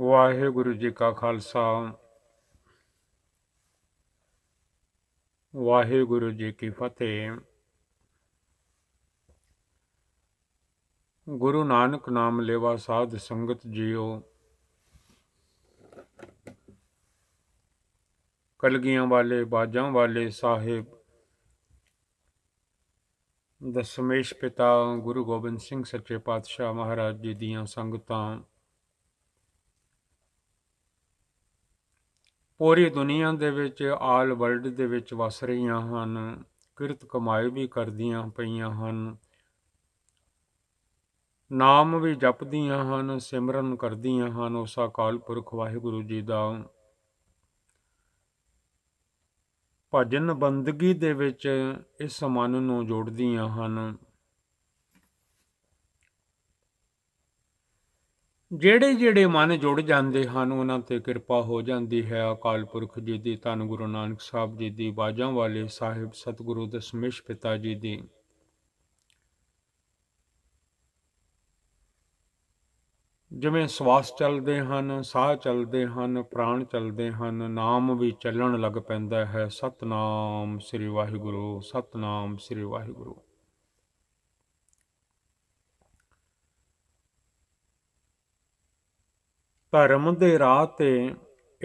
वागुरु जी का खालसा वागुरु जी की फतेह गुरु नानक नाम लेवा साध संगत जियो कलगिया वाले बाजा वाले साहेब दशमेश पिता गुरु गोबिंद सिंह सच्चे पातशाह महाराज जी दियां संगतां ਪੂਰੀ ਦੁਨੀਆ ਦੇ ਵਿੱਚ ਆਲ ਵਰਲਡ ਦੇ ਵਿੱਚ ਵਸ ਰਹੀਆਂ ਹਨ ਕਿਰਤ ਕਮਾਈ ਵੀ ਕਰਦੀਆਂ ਪਈਆਂ ਹਨ ਨਾਮ ਵੀ ਜਪਦੀਆਂ ਹਨ ਸਿਮਰਨ ਕਰਦੀਆਂ ਹਨ ਉਸ ਅਕਾਲ ਪੁਰਖ ਵਾਹਿਗੁਰੂ ਜੀ ਦਾ ਭਜਨ ਬੰਦਗੀ ਦੇ ਵਿੱਚ ਇਸ ਮਨ ਨੂੰ ਜੋੜਦੀਆਂ ਹਨ ਜਿਹੜੇ ਜਿਹੜੇ ਮਨ ਜੁੜ ਜਾਂਦੇ ਹਨ ਉਹਨਾਂ ਤੇ ਕਿਰਪਾ ਹੋ ਜਾਂਦੀ ਹੈ ਅਕਾਲ ਪੁਰਖ ਜੀ ਦੀ ਧੰਨ ਗੁਰੂ ਨਾਨਕ ਸਾਹਿਬ ਜੀ ਦੀ ਬਾਜਾਂ ਵਾਲੇ ਸਾਹਿਬ ਸਤਿਗੁਰੂ ਦਸਮੇਸ਼ ਪਿਤਾ ਜੀ ਦੀ ਜਿਵੇਂ ਸਵਾਸ ਚੱਲਦੇ ਹਨ ਸਾਹ ਚੱਲਦੇ ਹਨ ਪ੍ਰਾਣ ਚੱਲਦੇ ਹਨ ਨਾਮ ਵੀ ਚੱਲਣ ਲੱਗ ਪੈਂਦਾ ਹੈ ਸਤਨਾਮ ਸ੍ਰੀ ਵਾਹਿਗੁਰੂ ਸਤਨਾਮ ਸ੍ਰੀ ਵਾਹਿਗੁਰੂ ਧਰਮ ਦੇ ਰਾਹ ਤੇ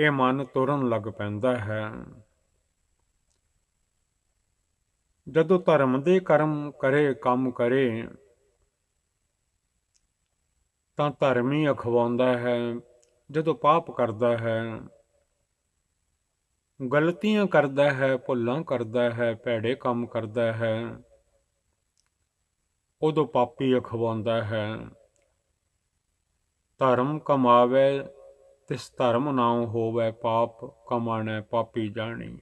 ਇਹ ਮਨ ਤੁਰਨ ਲੱਗ ਪੈਂਦਾ ਹੈ ਜਦੋਂ ਧਰਮ ਦੇ ਕਰਮ ਕਰੇ ਕੰਮ ਕਰੇ ਤਾਂ ਧਰਮ ਹੀ ਅਖਵਾਉਂਦਾ ਹੈ ਜਦੋਂ ਪਾਪ ਕਰਦਾ ਹੈ ਗਲਤੀਆਂ ਕਰਦਾ ਹੈ ਭੁੱਲਾਂ ਕਰਦਾ ਹੈ ਭੈੜੇ ਕੰਮ ਕਰਦਾ ਹੈ ਉਦੋਂ ਪਾਪੀ ਅਖਵਾਉਂਦਾ ਹੈ ਧਰਮ ਕਮਾਵੇ ਤਿਸ ਧਰਮ ਨਾਉ ਹੋਵੇ ਪਾਪ ਕਮਾਣੇ ਪਾਪੀ ਜਾਣੀ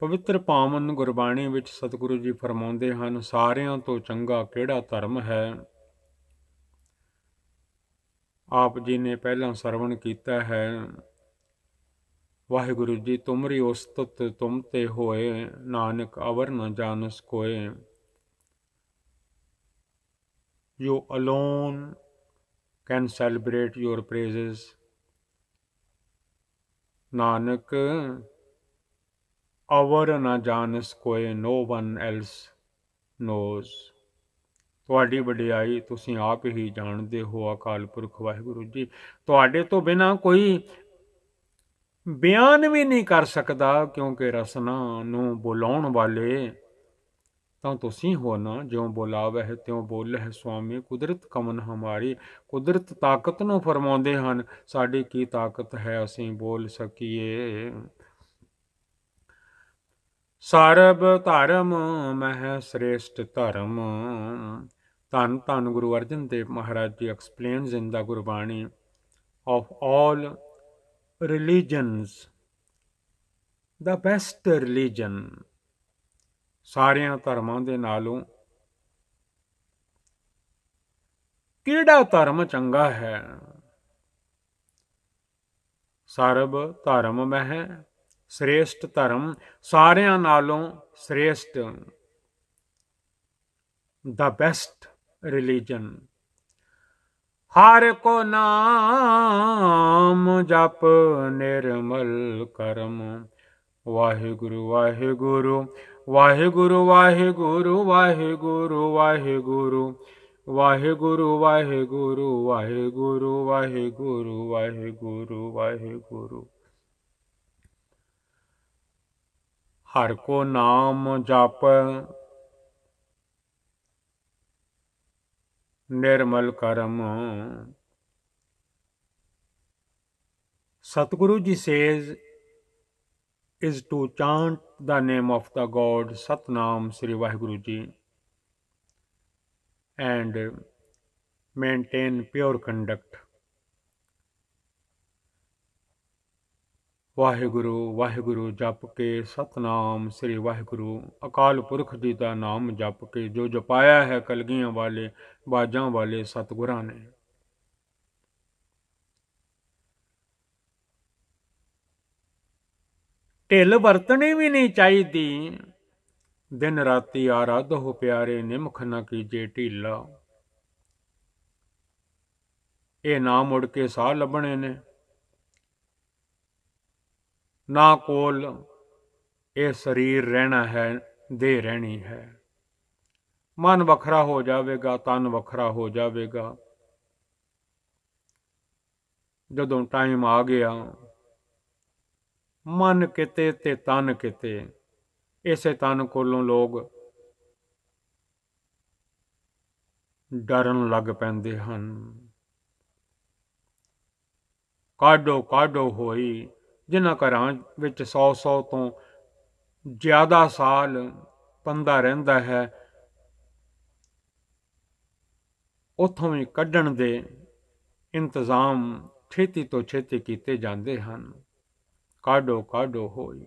ਪਵਿੱਤਰ ਪਾਵਨ ਗੁਰਬਾਣੀ ਵਿੱਚ ਸਤਿਗੁਰੂ ਜੀ ਫਰਮਾਉਂਦੇ ਹਨ ਸਾਰਿਆਂ ਤੋਂ ਚੰਗਾ ਕਿਹੜਾ ਧਰਮ ਹੈ ਆਪ ਜੀ ਨੇ ਪਹਿਲਾਂ ਸਰਵਣ ਕੀਤਾ ਹੈ ਵਾਹਿਗੁਰੂ ਜੀ ਤੁਮਰੀ ਉਸਤਤ ਤੁਮ ਤੇ ਹੋਏ ਨਾਨਕ ਅਵਰ ਨ ਜਾਣਸ ਕੋਏ You alone can celebrate your praises. Nanak, our na janis koi, no one else knows. ਤੁਹਾਡੀ ਵਡਿਆਈ ਤੁਸੀਂ ਆਪ ਹੀ ਜਾਣਦੇ ਹੋ ਅਕਾਲ ਪੁਰਖ ਵਾਹਿਗੁਰੂ ਜੀ ਤੁਹਾਡੇ ਤੋਂ ਬਿਨਾ ਕੋਈ ਬਿਆਨ ਵੀ ਨਹੀਂ ਕਰ ਸਕਦਾ ਕਿਉਂਕਿ ਰਸਨਾ ਨੂੰ ਬੁਲਾਉਣ ਵਾਲੇ ਤਾਂ ਤੁਸੀਂ ਹੋ ਨਾ ਜਿਉ ਬੁਲਾਵੇ ਹੈ ਤਿਉ ਬੋਲੇ ਸੁਆਮੀ ਕੁਦਰਤ ਕਮਨ ਹਮਾਰੀ ਕੁਦਰਤ ਤਾਕਤ ਨੂੰ ਫਰਮਾਉਂਦੇ ਹਨ ਸਾਡੀ ਕੀ ਤਾਕਤ ਹੈ ਅਸੀਂ ਬੋਲ ਸਕੀਏ ਸਰਬ ਧਰਮ ਮਹ ਸ੍ਰੇਸ਼ਟ ਧਰਮ ਤਨ ਤਨ ਗੁਰੂ Arjan Dev Maharaj ji explains in the Gurbani of all religions the best religion ਸਾਰਿਆਂ ਧਰਮਾਂ ਦੇ ਨਾਲੋਂ ਕਿਹੜਾ ਧਰਮ ਚੰਗਾ ਹੈ ਸਰਬ ਧਰਮ ਮਹਿ ਸ੍ਰੇਸ਼ਟ ਧਰਮ ਸਾਰਿਆਂ ਨਾਲੋਂ ਸ੍ਰੇਸ਼ਟ ਦਾ ਬੈਸਟ ਰਿਲੀਜੀਅਨ ਹਰ ਕੋ ਨਾਮ ਜਪ ਨਿਰਮਲ ਕਰਮ ਵਾਹਿਗੁਰੂ ਵਾਹਿਗੁਰੂ ਵਾਹਿਗੁਰੂ ਵਾਹਿਗੁਰੂ ਵਾਹਿਗੁਰੂ ਵਾਹਿਗੁਰੂ ਵਾਹਿਗੁਰੂ ਵਾਹਿਗੁਰੂ ਵਾਹਿਗੁਰੂ ਵਾਹਿਗੁਰੂ ਵਾਹਿਗੁਰੂ ਵਾਹਿਗੁਰੂ ਹਰ ਕੋ ਨਾਮ ਜਪ ਨਿਰਮਲ ਕਰਮ Satguru ji says is to chant the name of the God Satnam Sri Waheguru ji and maintain pure conduct Waheguru Waheguru ਜਪ ਕੇ ਸਤਨਾਮ ਸ੍ਰੀ ਵਾਹਿਗੁਰੂ ਅਕਾਲ ਪੁਰਖ ਜੀ ਦਾ ਨਾਮ ਜਪ ਕੇ ਜੋ ਜਪਾਇਆ ਹੈ ਕਲਗੀਆਂ ਵਾਲੇ ਬਾਜਾਂ ਵਾਲੇ ਸਤਗੁਰਾਂ ਨੇ ਢਿੱਲ ਵਰਤਣੀ ਵੀ ਨਹੀਂ ਚਾਹੀਦੀ ਦਿਨ ਰਾਤੀ ਆਰਾਧ ਹੋ ਪਿਆਰੇ ਨਿਮਖ ਨਾ ਕੀਜੇ ਢੀਲਾ ਇਹ ਨਾ ਮੁੜ ਕੇ ਸਾਹ ਲੱਭਣੇ ਨੇ ਨਾ ਕੋਲ ਇਹ ਸਰੀਰ ਰਹਿਣਾ ਹੈ ਦੇ ਰਹਿਣੀ ਹੈ ਮਨ ਵੱਖਰਾ ਹੋ ਜਾਵੇਗਾ ਤਨ ਵੱਖਰਾ ਹੋ ਜਾਵੇਗਾ ਜਦੋਂ ਟਾਈਮ ਆ ਗਿਆ ਮਨ ਕਿਤੇ ਤੇ ਤਨ ਕਿਤੇ ਇਸੇ ਤਨ ਕੋਲੋਂ ਲੋਗ ਡਰਨ ਲੱਗ ਪੈਂਦੇ ਹਨ ਕਾਡੋ ਕਾਡੋ ਹੋਈ ਜਿਨ੍ਹਾਂ ਘਰਾਂ ਵਿੱਚ 100-100 ਤੋਂ ਜ਼ਿਆਦਾ ਸਾਲ ਪੰਦਾ ਰਹਿੰਦਾ ਹੈ ਉਥੋਂ ਵੀ ਕੱਢਣ ਦੇ ਇੰਤਜ਼ਾਮ ਛੇਤੀ ਤੋਂ ਛੇਤੀ ਕੀਤੇ ਜਾਂਦੇ ਹਨ ਕਾਢੋ ਕਾਢੋ ਹੋਈ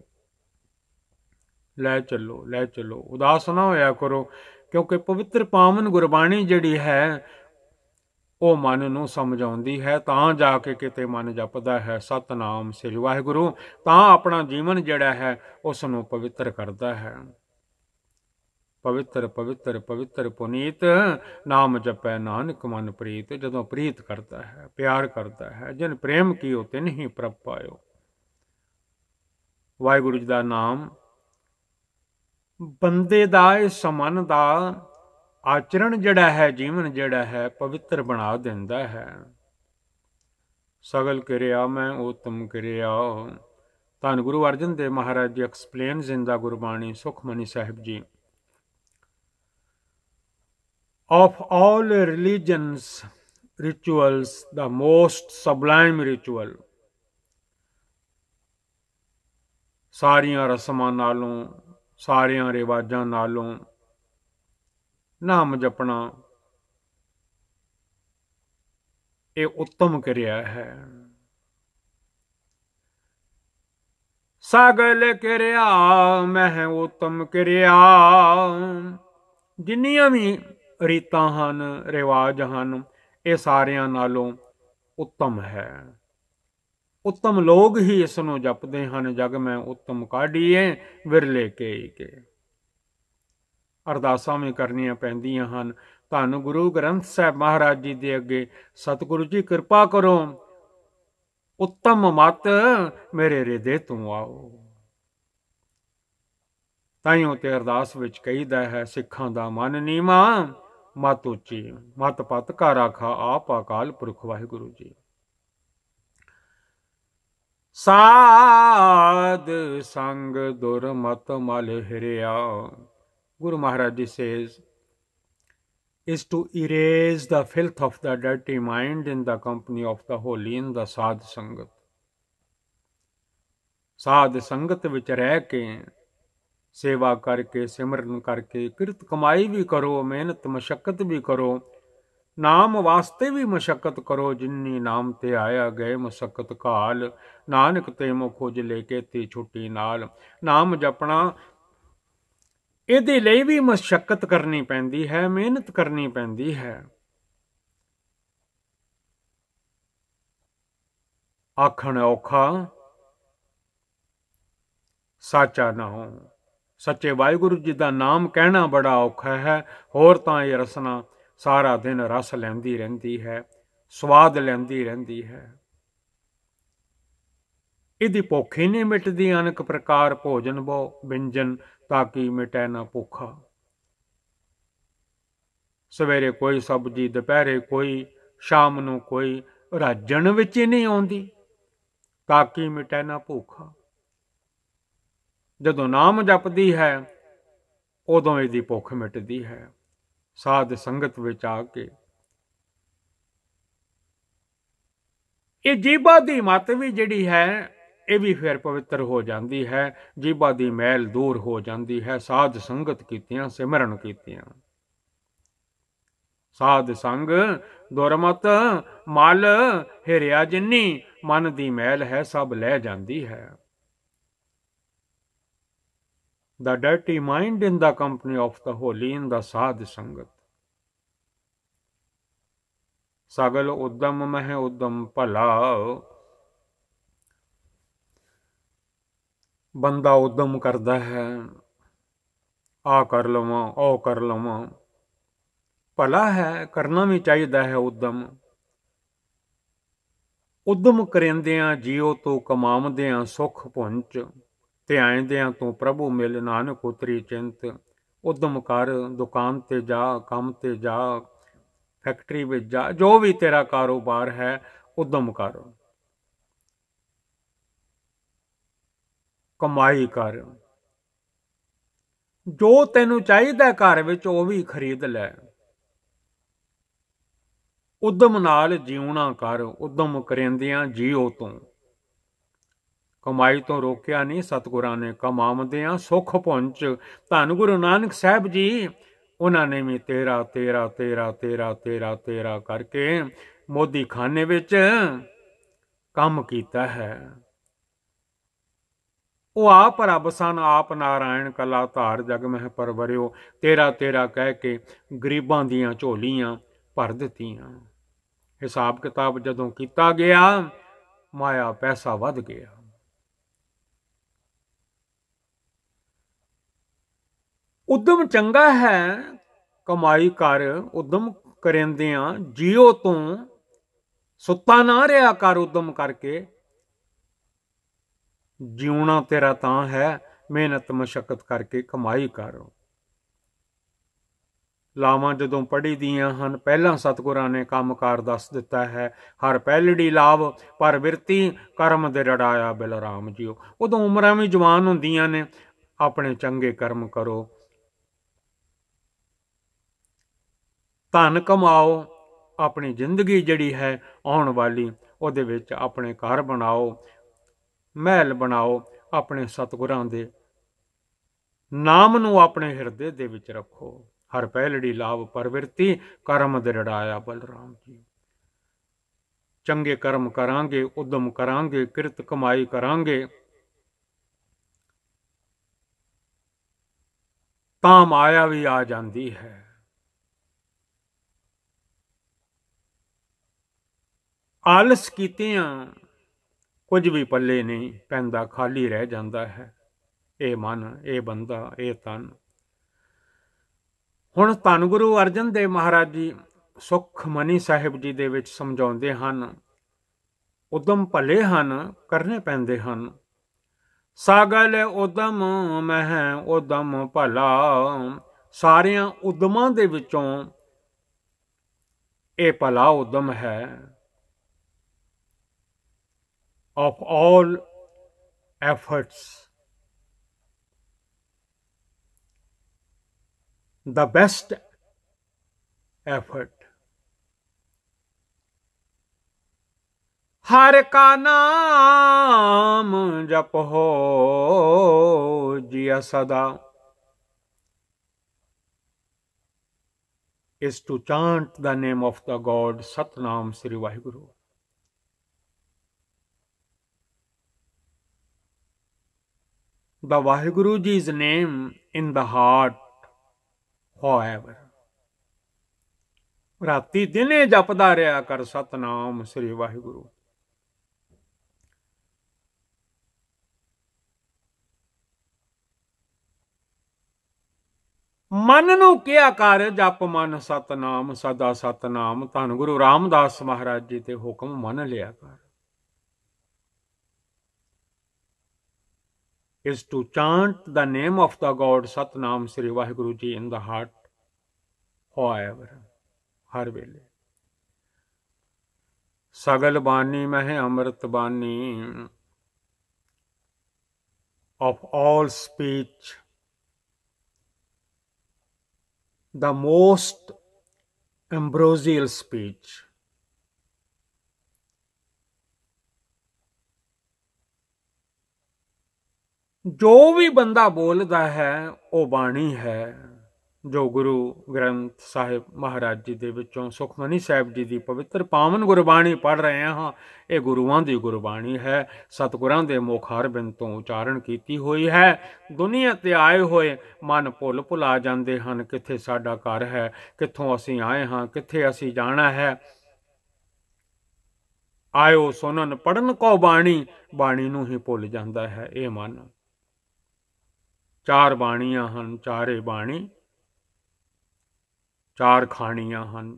ਲੈ ਚੱਲੋ ਲੈ ਚੱਲੋ ਉਦਾਸ ਨਾ ਹੋਇਆ ਕਰੋ ਕਿਉਂਕਿ ਪਵਿੱਤਰ ਪਾਵਨ ਗੁਰਬਾਣੀ ਜਿਹੜੀ ਹੈ ਉਹ ਮਨ ਨੂੰ ਸਮਝਾਉਂਦੀ ਹੈ ਤਾਂ ਜਾ ਕੇ ਕਿਤੇ ਮਨ ਜਪਦਾ ਹੈ ਸਤਨਾਮ ਸ੍ਰੀ ਵਾਹਿਗੁਰੂ ਤਾਂ ਆਪਣਾ ਜੀਵਨ ਜਿਹੜਾ ਹੈ ਉਸ ਨੂੰ ਪਵਿੱਤਰ ਕਰਦਾ ਹੈ ਪਵਿੱਤਰ ਪਵਿੱਤਰ ਪਵਿੱਤਰ ਪੁਨੀਤ ਨਾਮ ਜਪੈ ਨਾਨਕ ਮਨ ਪ੍ਰੀਤ ਜਦੋਂ ਪ੍ਰੀਤ ਕਰਦਾ ਹੈ ਪਿਆਰ ਕਰਦਾ ਹੈ ਜਿਨ ਪ੍ਰੇਮ ਕੀਓ ਤਿਨਹੀ ਪ੍ਰਭ ਪਾਇਓ ਵਾਹਿਗੁਰੂ ਜੀ ਦਾ ਨਾਮ ਬੰਦੇ ਦਾ ਇਸ ਮਨ ਦਾ ਆਚਰਣ ਜਿਹੜਾ ਹੈ ਜੀਵਨ ਜਿਹੜਾ ਹੈ ਪਵਿੱਤਰ ਬਣਾ ਦਿੰਦਾ ਹੈ ਸਗਲ ਕਿਰਿਆ ਮੈਂ ਉਤਮ ਕਿਰਿਆ ਧੰਨ ਗੁਰੂ ਅਰਜਨ ਦੇਵ ਮਹਾਰਾਜ ਜੀ ਐਕਸਪਲੇਨ ਜ਼ਿੰਦਾ Gurbani Sukhmani Sahib ji of all religions rituals the most sublime ritual ਸਾਰੀਆਂ ਰਸਮਾਂ ਨਾਲੋਂ ਸਾਰਿਆਂ ਰਿਵਾਜਾਂ ਨਾਲੋਂ ਨਾਮ ਜਪਣਾ ਇਹ ਉੱਤਮ ਕਿਰਿਆ ਹੈ ਸਗਲ ਕਿਰਿਆ ਮਹਿ ਉਤਮ ਕਿਰਿਆ ਜਿੰਨੀਆਂ ਵੀ ਰੀਤਾਂ ਹਨ ਰਿਵਾਜ ਹਨ ਇਹ ਸਾਰਿਆਂ ਨਾਲੋਂ ਉੱਤਮ ਹੈ ਉੱਤਮ ਲੋਗ ਹੀ ਇਸ ਨੂੰ ਜਪਦੇ ਹਨ ਜਗ ਮੈਂ ਉੱਤਮ ਕਾਢੀਏ ਵਿਰਲੇ ਕੇ ਕੇ ਅਰਦਾਸਾਂ ਵੀ ਕਰਨੀਆਂ ਪੈਂਦੀਆਂ ਹਨ ਧੰਨ ਗੁਰੂ ਗ੍ਰੰਥ ਸਾਹਿਬ ਮਹਾਰਾਜ ਜੀ ਦੇ ਅੱਗੇ ਸਤਿਗੁਰੂ ਜੀ ਕਿਰਪਾ ਕਰੋ ਉੱਤਮ ਮਤ ਮੇਰੇ ਰਿਦੇ ਤੋਂ ਆਓ ਤਾਈਓ ਤੇ ਅਰਦਾਸ ਵਿੱਚ ਕਹੀਦਾ ਹੈ ਸਿੱਖਾਂ ਦਾ ਮਨ ਨੀਵਾ ਮਤ ਉੱਚੀ ਮਤ ਪਤ ਕਾ ਰਖਾ ਆਪ ਅਕਾਲ ਪੁਰਖ ਵਾਹਿਗੁਰੂ ਜੀ ਸਾਧ ਸੰਗ ਦੁਰਮਤ ਮਲ ਹਿਰਿਆ ਗੁਰੂ ਮਹਾਰਾਜ ji says is to erase the filth of the dirty mind in the company of the holy in the Sadh Sangat ਸਾਧ ਸੰਗਤ ਵਿੱਚ ਰਹਿ ਕੇ ਸੇਵਾ ਕਰਕੇ ਸਿਮਰਨ ਕਰਕੇ ਕਿਰਤ ਕਮਾਈ ਵੀ ਕਰੋ ਮਿਹਨਤ ਮਸ਼ਕਤ ਵੀ ਕਰੋ ਨਾਮ ਵਾਸਤੇ ਵੀ ਮਸ਼ਕਤ ਕਰੋ ਜਿੰਨੀ ਨਾਮ ਤੇ ਆਇਆ ਗਏ ਮਸ਼ਕਤ ਕਾਲ ਨਾਨਕ ਤੇ ਮੋ ਖੋਜ ਲੈ ਕੇ ਤੇ ਛੁੱਟੀ ਨਾਲ ਨਾਮ ਜਪਣਾ ਇਹਦੇ ਲਈ ਵੀ ਮਸ਼ਕਤ ਕਰਨੀ ਪੈਂਦੀ ਹੈ ਮਿਹਨਤ ਕਰਨੀ ਪੈਂਦੀ ਹੈ ਆਖਣ ਔਖਾ ਸਾਚਾ ਨਾ ਹੋ ਸੱਚੇ ਵਾਹਿਗੁਰੂ ਜੀ ਦਾ ਨਾਮ ਕਹਿਣਾ ਬੜਾ ਔਖਾ ਹੈ ਹੋਰ ਤਾਂ ਇਹ ਰਸਨਾ ਸਾਰਾ ਦਿਨ ਰਸ ਲੈਂਦੀ ਰਹਿੰਦੀ ਹੈ ਸਵਾਦ ਲੈਂਦੀ ਰਹਿੰਦੀ ਹੈ ਇਹਦੀ ਭੁੱਖੇ ਨਹੀਂ ਮਿਟਦੀ ਅਨਕ ਪ੍ਰਕਾਰ ਭੋਜਨ ਬੋ ਵਿੰਜਨ ਤਾਂ ਕਿ ਮਿਟੈ ਨਾ ਭੁੱਖਾ ਸਵੇਰੇ ਕੋਈ ਸਬਜੀ ਦੁਪਹਿਰੇ ਕੋਈ ਸ਼ਾਮ ਨੂੰ ਕੋਈ ਰਾਜਣ ਵਿੱਚ ਹੀ ਨਹੀਂ ਆਉਂਦੀ ਤਾਂ ਕੀ ਮਿਟੈ ਨਾ ਭੁੱਖਾ ਜਦੋਂ ਨਾਮ ਜਪਦੀ ਹੈ ਉਦੋਂ ਇਹਦੀ ਭੁੱਖ ਮਿਟਦੀ ਹੈ ਸਾਧ ਸੰਗਤ ਵਿੱਚ ਆ ਕੇ ਇਹ ਜੀਬਾ ਦੀ ਮਤ ਵੀ ਜਿਹੜੀ ਹੈ ਇਹ ਵੀ ਫਿਰ ਪਵਿੱਤਰ ਹੋ ਜਾਂਦੀ ਹੈ ਜੀਬਾ ਦੀ ਮੈਲ ਦੂਰ ਹੋ ਜਾਂਦੀ ਹੈ ਸਾਧ ਸੰਗਤ ਕੀਤਿਆਂ ਸਿਮਰਨ ਕੀਤਿਆਂ ਸਾਧ ਸੰਗ ਦੁਰਮਤ ਮਲ ਹਿਰਿਆ ਜਿੰਨੀ ਮਨ ਦੀ ਮੈਲ ਹੈ ਸਭ ਲੈ ਜਾਂਦੀ ਹੈ the dirty mind in the company of the holy in the sadh sangat. ਸਗਲ ਉਦਮ ਮਹਿ ਉਦਮ ਭਲਾ ਬੰਦਾ ਉਦਮ ਕਰਦਾ ਹੈ ਆ ਕਰ ਲਵਾਂ ਉਹ ਕਰ ਲਵਾਂ ਭਲਾ ਹੈ ਕਰਨਾ ਵੀ ਚਾਹੀਦਾ ਹੈ ਉਦਮ ਉਦਮ ਕਰਿੰਦਿਆਂ ਜੀਉ ਤੋਂ ਕਮਾਉਂਦਿਆਂ ਸੁਖ ਪੁੰਚ ਧਿਆਇਂਦਿਆਂ ਤੂੰ ਪ੍ਰਭੂ ਮਿਲ ਨਾਨਕ ਉਤਰੀ ਚਿੰਤ ਉਦਮ ਕਰ ਦੁਕਾਨ ਤੇ ਜਾ ਕੰਮ ਤੇ ਜਾ ਫੈਕਟਰੀ ਵਿੱਚ ਜਾ ਜੋ ਵੀ ਤੇਰਾ ਕਾਰੋਬਾਰ ਹੈ ਉਦਮ ਕਰ ਕਮਾਈ ਕਰ ਜੋ ਤੈਨੂੰ ਚਾਹੀਦਾ ਘਰ ਵਿੱਚ ਉਹ ਵੀ ਖਰੀਦ ਲੈ ਉਦਮ ਨਾਲ ਜੀਉਣਾ ਕਰ ਉਦਮ ਕਰਿੰਦਿਆਂ ਜੀਓ ਤੂੰ ਕਮਾਈ ਤੋਂ ਰੋਕਿਆ ਨਹੀਂ ਸਤਗੁਰਾਂ ਨੇ ਆ ਸੁਖ ਪੁੰਚ ਧੰਨ ਗੁਰੂ ਨਾਨਕ ਸਾਹਿਬ ਜੀ ਉਹਨਾਂ ਨੇ ਵੀ ਤੇਰਾ ਤੇਰਾ ਤੇਰਾ ਤੇਰਾ ਤੇਰਾ ਤੇਰਾ ਕਰਕੇ ਮੋਦੀ ਖਾਨੇ ਵਿੱਚ ਕੰਮ ਕੀਤਾ ਹੈ ਉਹ ਆਪ ਰੱਬ ਸਨ ਆਪ ਨਾਰਾਇਣ ਕਲਾ ਧਾਰ ਜਗ ਮਹਿ ਪਰਵਰਿਓ ਤੇਰਾ ਤੇਰਾ ਕਹਿ ਕੇ ਗਰੀਬਾਂ ਦੀਆਂ ਝੋਲੀਆਂ ਭਰ ਦਿੱਤੀਆਂ ਹਿਸਾਬ ਕਿਤਾਬ ਜਦੋਂ ਕੀਤਾ ਗਿਆ ਮਾਇਆ ਪੈਸਾ ਵੱਧ ਗਿਆ ਉਦਮ ਚੰਗਾ ਹੈ ਕਮਾਈ ਕਰ ਉਦਮ ਆ ਜੀਓ ਤੋਂ ਸੁੱਤਾ ਨਾ ਰਿਆ ਕਰ ਉਦਮ ਕਰਕੇ ਜਿਉਣਾ ਤੇਰਾ ਤਾਂ ਹੈ ਮਿਹਨਤ ਮਸ਼ਕਤ ਕਰਕੇ ਕਮਾਈ ਕਰ ਲਾਵਾਂ ਜਦੋਂ ਪੜੀ ਦੀਆਂ ਹਨ ਪਹਿਲਾਂ ਸਤਗੁਰਾਂ ਨੇ ਕੰਮਕਾਰ ਦੱਸ ਦਿੱਤਾ ਹੈ ਹਰ ਪਹਿਲੜੀ ਲਾਭ ਪਰ ਵਿਰਤੀ ਕਰਮ ਦੇ ਰੜਾਇਆ ਬਿਲਰਾਮ ਜੀਓ ਉਦੋਂ ਉਮਰਾਂ ਵੀ ਜਵਾਨ ਹੁੰਦੀਆਂ ਨੇ ਆਪਣੇ ਚੰਗੇ ਕਰਮ ਕਰੋ ਧਨ ਕਮਾਓ ਆਪਣੀ ਜ਼ਿੰਦਗੀ ਜਿਹੜੀ ਹੈ ਆਉਣ ਵਾਲੀ ਉਹਦੇ ਵਿੱਚ ਆਪਣੇ ਘਰ ਬਣਾਓ ਮਹਿਲ ਬਣਾਓ ਆਪਣੇ ਸਤਿਗੁਰਾਂ ਦੇ ਨਾਮ ਨੂੰ ਆਪਣੇ ਹਿਰਦੇ ਦੇ ਵਿੱਚ ਰੱਖੋ ਹਰ ਪਹਿਲੜੀ ਲਾਭ ਪਰਵਿਰਤੀ ਕਰਮ ਦੇ ਰੜਾਇਆ ਬਲਰਾਮ ਜੀ ਚੰਗੇ ਕਰਮ ਕਰਾਂਗੇ ਉਦਮ ਕਰਾਂਗੇ ਕਿਰਤ ਕਮਾਈ ਕਰਾਂਗੇ ਤਾਂ ਮਾਇਆ ਵੀ ਆ ਜਾਂਦੀ ਹੈ ਆਲਸ ਕੀਤਿਆਂ ਕੁਝ ਵੀ ਪੱਲੇ ਨਹੀਂ ਪੈਂਦਾ ਖਾਲੀ ਰਹਿ ਜਾਂਦਾ ਹੈ ਇਹ ਮਨ ਇਹ ਬੰਦਾ ਇਹ ਤਨ ਹੁਣ ਧੰਨ ਗੁਰੂ ਅਰਜਨ ਦੇਵ ਮਹਾਰਾਜ ਜੀ ਸੁਖ ਮਨੀ ਸਾਹਿਬ ਜੀ ਦੇ ਵਿੱਚ ਸਮਝਾਉਂਦੇ ਹਨ ਉਦਮ ਭਲੇ ਹਨ ਕਰਨੇ ਪੈਂਦੇ ਹਨ ਸਾਗਲ ਉਦਮ ਮਹਿ ਉਦਮ ਭਲਾ ਸਾਰਿਆਂ ਉਦਮਾਂ ਦੇ ਵਿੱਚੋਂ ਇਹ ਭਲਾ ਉਦਮ ਹੈ of all efforts. The best effort. हर का नाम जप हो जिया सदा is to chant the name of the God Satnam Sri Vaheguru. ਜੀ ਇਸ ਨੇਮ ਇਨ ਦਾ ਹਾਰਟ ਫੋਰਐਵਰ ਰਾਤੀ ਦਿਨੇ ਜਪਦਾ ਰਿਆ ਕਰ ਸਤਨਾਮ ਸ੍ਰੀ ਵਾਹਿਗੁਰੂ ਮਨ ਨੂੰ ਕੀ ਕਰ ਜਪ ਮਨ ਸਤਨਾਮ ਸਦਾ ਸਤਨਾਮ ਧੰਨ ਗੁਰੂ ਰਾਮਦਾਸ ਮਹਾਰਾਜ ਜੀ ਤੇ ਹੁਕਮ ਮੰਨ ਲਿਆ ਕਰ is to chant the name of the God Satnam Sri ji in the heart, however, har vele. sagal bani mah amrit bani of all speech the most ambrosial speech ਜੋ ਵੀ ਬੰਦਾ ਬੋਲਦਾ ਹੈ ਉਹ ਬਾਣੀ ਹੈ ਜੋ ਗੁਰੂ ਗ੍ਰੰਥ ਸਾਹਿਬ ਮਹਾਰਾਜ ਜੀ ਦੇ ਵਿੱਚੋਂ ਸੁਖਮਨੀ ਸਾਹਿਬ ਜੀ ਦੀ ਪਵਿੱਤਰ ਪਾਵਨ ਗੁਰਬਾਣੀ ਪੜ ਰਹੇ ਹਾਂ ਇਹ ਗੁਰੂਆਂ ਦੀ ਗੁਰਬਾਣੀ ਹੈ ਸਤਿਗੁਰਾਂ ਦੇ ਹਰ ਬਿੰਦ ਤੋਂ ਉਚਾਰਨ ਕੀਤੀ ਹੋਈ ਹੈ ਦੁਨੀਆ ਤੇ ਆਏ ਹੋਏ ਮਨ ਭੁੱਲ ਭੁਲਾ ਜਾਂਦੇ ਹਨ ਕਿੱਥੇ ਸਾਡਾ ਘਰ ਹੈ ਕਿੱਥੋਂ ਅਸੀਂ ਆਏ ਹਾਂ ਕਿੱਥੇ ਅਸੀਂ ਜਾਣਾ ਹੈ ਆਇਓ ਸੋਨਨ ਪੜਨ ਕੋ ਬਾਣੀ ਬਾਣੀ ਨੂੰ ਹੀ ਭੁੱਲ ਜਾਂਦਾ ਹੈ ਇਹ ਮਨ ਚਾਰ ਬਾਣੀਆਂ ਹਨ ਚਾਰੇ ਬਾਣੀ ਚਾਰ ਖਾਣੀਆਂ ਹਨ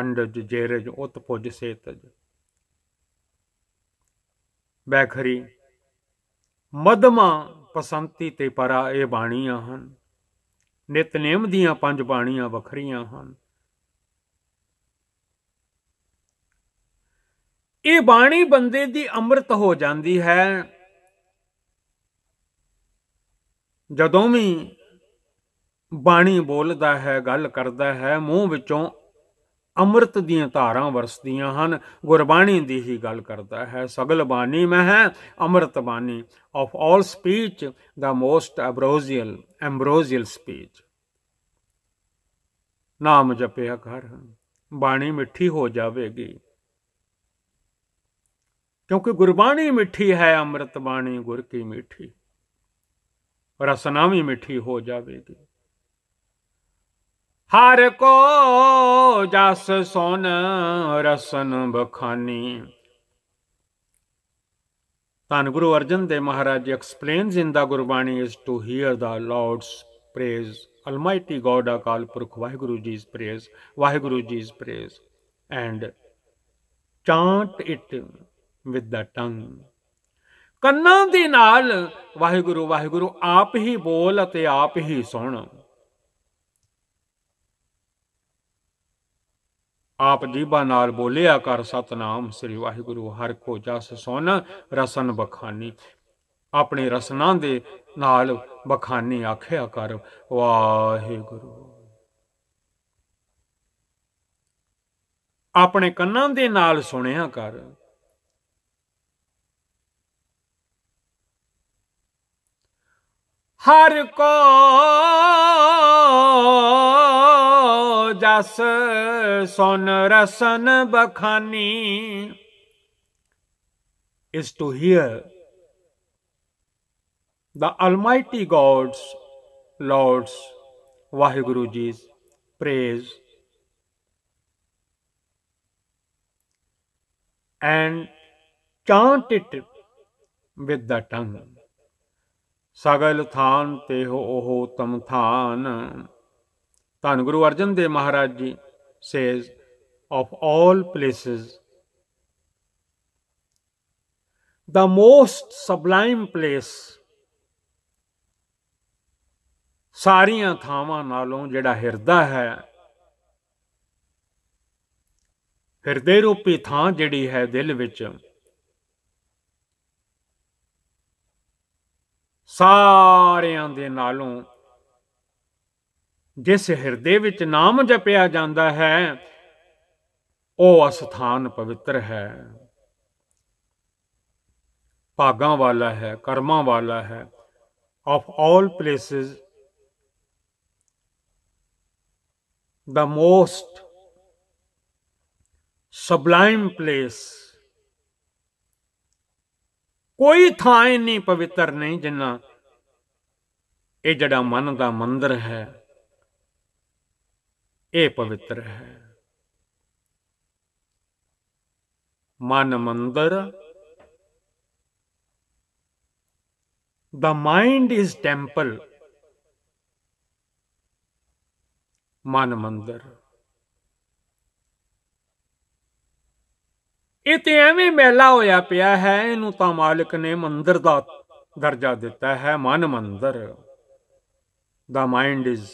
ਅੰਡਜ ਜੇਰਜ ਉਤਪੁਜ ਸੇਤਜ ਬੈਖਰੀ ਮਦਮਾ ਪਸੰਤੀ ਤੇ ਪਰਾ ਇਹ ਬਾਣੀਆਂ ਹਨ ਨਿਤਨੇਮ ਦੀਆਂ ਪੰਜ ਬਾਣੀਆਂ ਵੱਖਰੀਆਂ ਹਨ ਇਹ ਬਾਣੀ ਬੰਦੇ ਦੀ ਅੰਮ੍ਰਿਤ ਹੋ ਜਾਂਦੀ ਹੈ ਜਦੋਂ ਵੀ ਬਾਣੀ ਬੋਲਦਾ ਹੈ ਗੱਲ ਕਰਦਾ ਹੈ ਮੂੰਹ ਵਿੱਚੋਂ ਅੰਮ੍ਰਿਤ ਦੀਆਂ ਧਾਰਾਂ ਵਰਸਦੀਆਂ ਹਨ ਗੁਰਬਾਣੀ ਦੀ ਹੀ ਗੱਲ ਕਰਦਾ ਹੈ ਸਗਲ ਬਾਣੀ ਮੈਂ ਹੈ ਅੰਮ੍ਰਿਤ ਬਾਣੀ of all speech the most ambrosial ambrosial speech ਨਾਮ ਜਪਿਆ ਕਰ ਬਾਣੀ ਮਿੱਠੀ ਹੋ ਜਾਵੇਗੀ ਕਿਉਂਕਿ ਗੁਰਬਾਣੀ ਮਿੱਠੀ ਹੈ ਅੰਮ੍ਰਿਤ ਬਾਣੀ ਗੁਰ ਕੀ ਮਿੱਠੀ ਰਸਨਾ ਵੀ ਮਿੱਠੀ ਹੋ ਜਾਵੇਗੀ ਹਰ ਕੋ ਜਸ ਸੁਨ ਰਸਨ ਬਖਾਨੀ ਤਾਂ ਗੁਰੂ ਅਰਜਨ ਦੇ ਮਹਾਰਾਜ explains in the Gurbani is to hear the Lord's praise almighty God Akal Purakh Waheguru is praise Waheguru is praise and chant it with the tongue ਕੰਨਾਂ ਦੇ ਨਾਲ ਵਾਹਿਗੁਰੂ ਵਾਹਿਗੁਰੂ ਆਪ ਹੀ ਬੋਲ ਅਤੇ ਆਪ ਹੀ ਸੁਣ ਆਪ ਜੀਬਾ ਨਾਲ ਬੋਲਿਆ ਕਰ ਸਤਨਾਮ ਸ੍ਰੀ ਵਾਹਿਗੁਰੂ ਹਰ ਕੋ ਜਸ ਸੁਣ ਰਸਨ ਬਖਾਨੀ ਆਪਣੇ ਰਸਨਾ ਦੇ ਨਾਲ ਬਖਾਨੀ ਆਖਿਆ ਕਰ ਵਾਹਿਗੁਰੂ ਆਪਣੇ ਕੰਨਾਂ ਦੇ ਨਾਲ ਸੁਣਿਆ ਕਰ हर को जस सोन रसन is to hear the Almighty God's, Lord's, Vaheguruji's praise and chant it with the tongue. ਸਗਲ ਥਾਨ ਤੇ ਹੋ ਉਹ ਤਮ ਥਾਨ ਧੰਨ ਗੁਰੂ Arjan Dev Maharaj ji says of all places the most sublime place ਸਾਰੀਆਂ ਥਾਵਾਂ ਨਾਲੋਂ ਜਿਹੜਾ ਹਿਰਦਾ ਹੈ ਹਿਰਦੇ ਰੂਪੀ ਥਾਂ ਜਿਹੜੀ ਹੈ ਦਿਲ ਵਿੱਚ ਸਾਰਿਆਂ ਦੇ ਨਾਲੋਂ ਜਿਸ ਹਿਰਦੇ ਵਿੱਚ ਨਾਮ ਜਪਿਆ ਜਾਂਦਾ ਹੈ ਉਹ ਅਸਥਾਨ ਪਵਿੱਤਰ ਹੈ ਭਾਗਾਂ ਵਾਲਾ ਹੈ ਕਰਮਾਂ ਵਾਲਾ ਹੈ of all places the most sublime place ਕੋਈ ਥਾਂ ਇੰਨੀ ਪਵਿੱਤਰ ਨਹੀਂ ਜਿੰਨਾ ਇਹ ਜਿਹੜਾ ਮਨ ਦਾ ਮੰਦਰ ਹੈ ਇਹ ਪਵਿੱਤਰ ਹੈ ਮਨ ਮੰਦਰ ਦਾ ਮਾਈਂਡ ਇਜ਼ ਟੈਂਪਲ ਮਨ mandir ਇਹ ਤੇ ਐਵੇਂ ਮੈਲਾ ਹੋਇਆ ਪਿਆ ਹੈ ਇਹਨੂੰ ਤਾਂ ਮਾਲਕ ਨੇ ਮੰਦਰ ਦਾ ਦਰਜਾ ਦਿੱਤਾ ਹੈ ਮਨ ਮੰਦਰ ਦਾ ਮਾਈਂਡ ਇਜ਼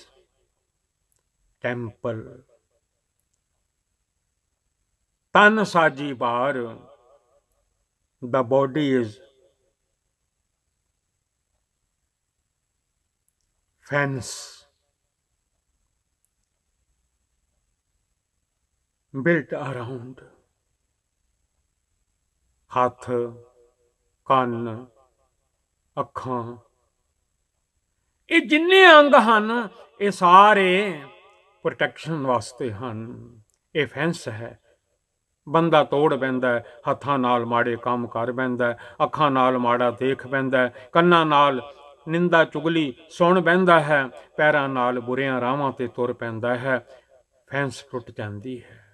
ਟੈਂਪਲ ਤਨ ਸਾਜੀ ਬਾਹਰ the body is fence built around ਹੱਥ ਕੰਨ ਅੱਖਾਂ ਇਹ ਜਿੰਨੇ ਅੰਗ ਹਨ ਇਹ ਸਾਰੇ ਪ੍ਰੋਟੈਕਸ਼ਨ ਵਾਸਤੇ ਹਨ ਇਹ ਫੈਂਸ ਹੈ ਬੰਦਾ ਤੋੜ ਬੈਂਦਾ ਹੱਥਾਂ ਨਾਲ ਮਾੜੇ ਕੰਮ ਕਰ ਬੈਂਦਾ ਅੱਖਾਂ ਨਾਲ ਮਾੜਾ ਦੇਖ ਬੈਂਦਾ ਕੰਨਾਂ ਨਾਲ ਨਿੰਦਾ ਚੁਗਲੀ ਸੁਣ ਬੈਂਦਾ ਹੈ ਪੈਰਾਂ ਨਾਲ ਬੁਰਿਆਂ ਰਾਹਾਂ ਤੇ ਤੁਰ ਪੈਂਦਾ ਹੈ ਫੈਂਸ ਟੁੱਟ ਜਾਂਦੀ ਹੈ